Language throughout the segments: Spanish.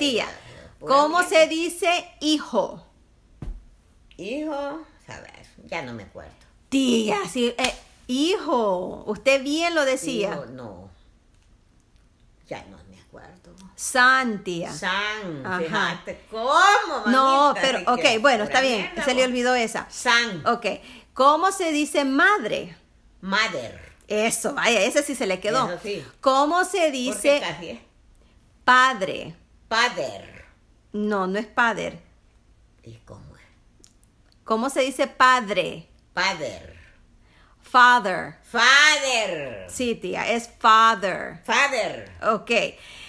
tía. ¿Cómo se dice hijo? Hijo, a ver, ya no me acuerdo. Tía, sí, eh, hijo, usted bien lo decía. no, ya no me acuerdo. San, tía. San, Ajá. ¿cómo? No, pero, ok, bueno, está bien, se le olvidó esa. San. Ok, ¿cómo se dice madre? Madre. Eso, vaya, ese sí se le quedó. ¿Cómo se dice padre? Padre. No, no es padre. ¿Y cómo ¿Cómo se dice padre? Padre. Father. Father. Sí, tía, es father. Father. Ok.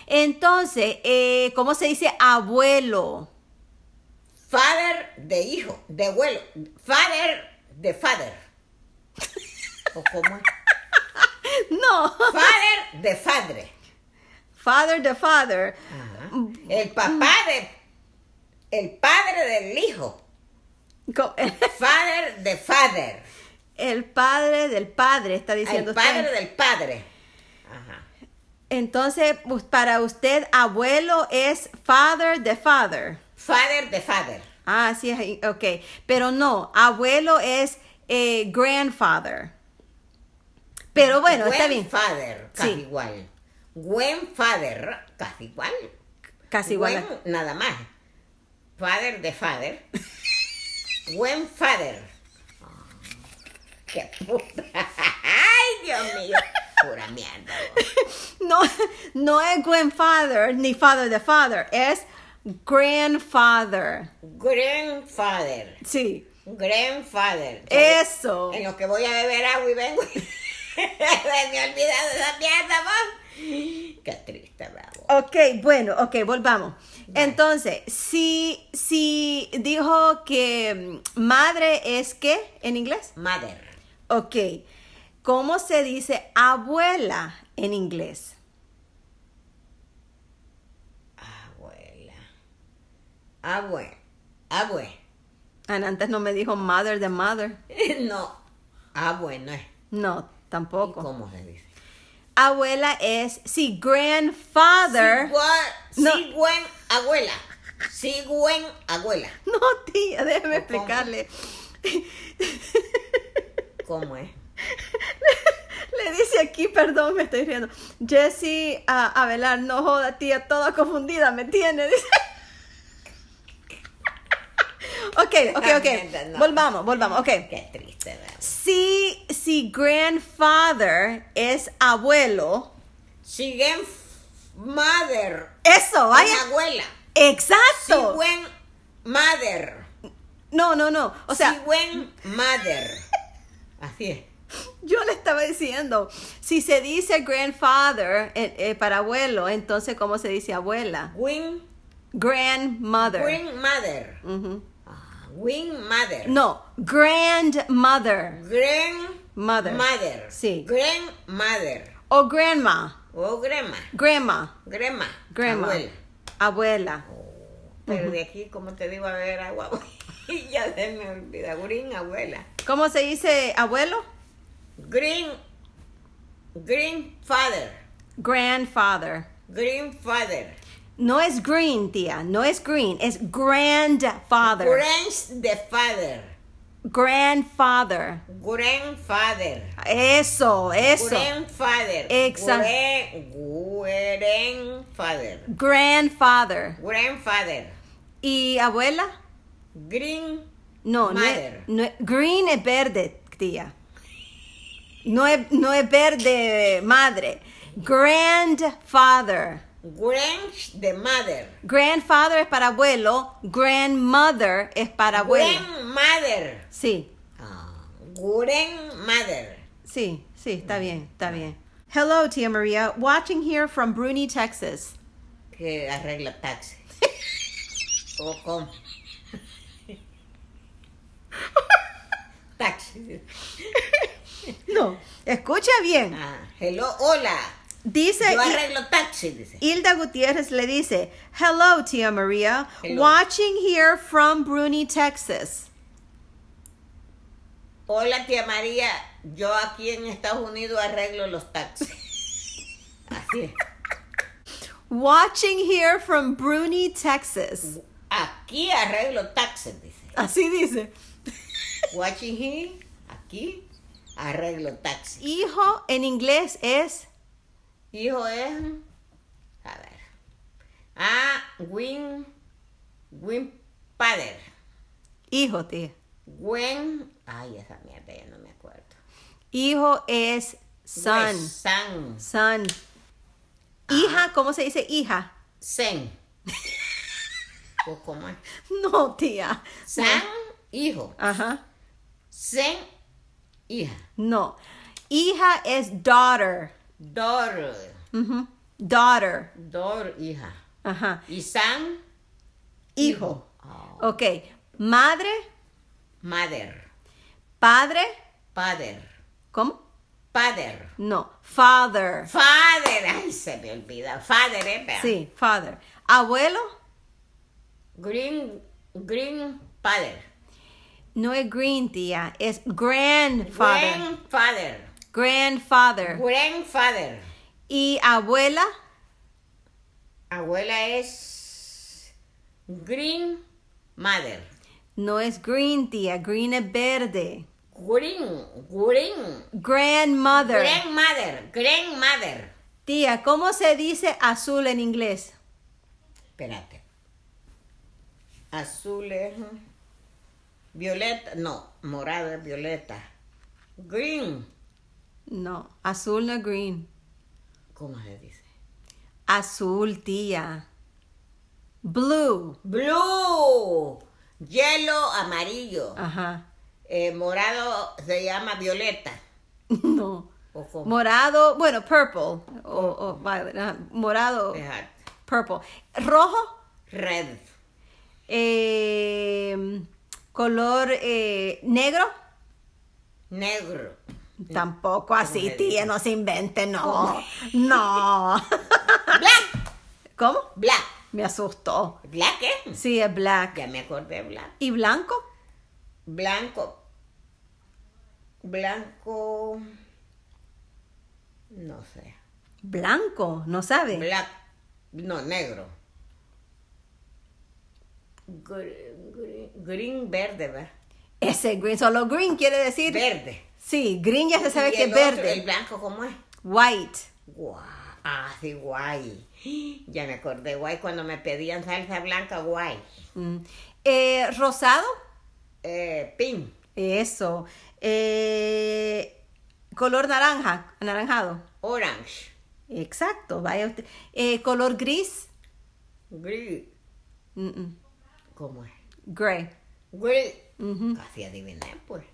Entonces, eh, ¿cómo se dice abuelo? Father de hijo, de abuelo. Father de father. ¿O cómo no. Father de padre. Father the father. El papá de. El padre del hijo. father de father. El padre del padre, está diciendo El padre del padre. Entonces, para usted, abuelo es father the father. Father de father. Ah, sí, ok. Pero no, abuelo es eh, grandfather. Pero bueno, está bien. Grandfather, casi igual. Gwen Father, casi igual. Casi igual. nada más. Father de Father. Gwen Father. ¡Qué puta! ¡Ay, Dios mío! Pura mierda. No, no es father ni father de father, es grandfather. Grandfather. Sí. Grandfather. Eso. En lo que voy a beber agua y vengo. Me he olvidado de esa mierda, vos. Qué triste, bravo. Ok, bueno, ok, volvamos. Entonces, si, si dijo que mm, madre es qué en inglés? Mother. Ok. ¿Cómo se dice abuela en inglés? Abuela. Abue. Abue. Antes no me dijo mother de mother. no. Abue no es. No, tampoco. ¿Cómo se dice? abuela es si grandfather. Si, buen abuela. Si buen abuela. No, tía, déjeme explicarle. ¿Cómo es? Le, dice aquí, perdón, me estoy riendo. Jesse a ah, Avelar, no joda, tía, toda confundida, ¿me tiene? Ok, ok, ah, ok. Volvamos, volvamos, ok. Qué triste, ¿verdad? Sí si grandfather es abuelo. Si grandmother. Eso, vaya. Es abuela. Exacto. Si buen mother. No, no, no. O sea. Si buen mother. Así es. Yo le estaba diciendo, si se dice grandfather eh, eh, para abuelo, entonces ¿cómo se dice abuela? Wing. Grandmother. Grandmother. mother, Wing mother. No, grandmother. Grand Mother. Mother. Sí. Grandmother. O grandma. O grandma. Grandma. Grandma. Grandma. Abuela. Abuela. Oh, pero de aquí, como te digo, a ver, agua. ya se me olvida. Green, abuela. ¿Cómo se dice abuelo? Green. green father. Grandfather. Green father. No es green, tía. No es green. Es grandfather. Grandfather. Grandfather. Grandfather. Eso, eso. Grandfather. Exacto. Grandfather. Grandfather. Grandfather. ¿Y abuela? Green. No, no, green es verde, tía. No es, no es verde, madre. Grandfather. Grand de mother. Grandfather es para abuelo, grandmother es para abuelo. Mother. Sí. Ah, ¡Guren mother, Sí, sí, está mm. bien, está ah. bien. Hello, tía María. Watching here from Bruni, Texas. Que arregla taxi. o taxi. no, escucha bien. Ah, hello, hola. Dice, Yo arreglo taxi, dice. Hilda Gutiérrez le dice, Hello, tía María. Watching here from Bruni, Texas. Hola tía María, yo aquí en Estados Unidos arreglo los taxis. Así es. Watching here from Bruni, Texas. Aquí arreglo taxis, dice. Así dice. Watching here, aquí arreglo taxis. Hijo en inglés es. Hijo es. A ver. Ah, Win. Win Hijo, tía. Gwen. Ay, esa mierda, ya no me acuerdo. Hijo es son. san. Son. Ah. Hija, ¿cómo se dice hija? Sen. cómo es? No, tía. San, hijo. Ajá. Sen, hija. No. Hija es daughter. Daughter. Daughter. Daughter, hija. Ajá. Y san, hijo. Ok. Madre. Mother. Padre. padre ¿Cómo? Padre. No, father. Father. Ay, se me olvida. Father, ¿eh? Sí, father. Abuelo. Green, green Padre. No es green, tía. Es grandfather. Grandfather. Grandfather. Grandfather. Y abuela. Abuela es green mother. No es green, tía. Green es verde. Green, green. Grandmother. Grandmother, grandmother. Tía, ¿cómo se dice azul en inglés? Espérate. Azul es violeta, no, morada, es violeta. Green. No, azul no green. ¿Cómo se dice? Azul, tía. Blue. Blue hielo amarillo. Ajá. Eh, morado se llama violeta. No. Morado, bueno, purple. O, oh. Morado. Purple. Rojo. Red. Eh, color eh, negro. Negro. Tampoco así, tía, no se invente, no. No. Black. ¿Cómo? Black. Me asustó. ¿Black eh? Sí, es black. Ya me acordé, de black. ¿Y blanco? Blanco. Blanco. No sé. Blanco, no sabe. Black. No, negro. Green, verde, ¿verdad? Ese green, solo green quiere decir. Verde. Sí, green ya se sabe que es verde. ¿El blanco cómo es? White. Wow. Ah, sí, guay. Ya me acordé, guay, cuando me pedían salsa blanca, guay. Mm. Eh, ¿Rosado? Eh, pin. Eso. Eh, color naranja, anaranjado. Orange. Exacto, vaya usted. Eh, color gris. Gris. ¿Cómo es? Gray. Gray. Así adiviné, pues.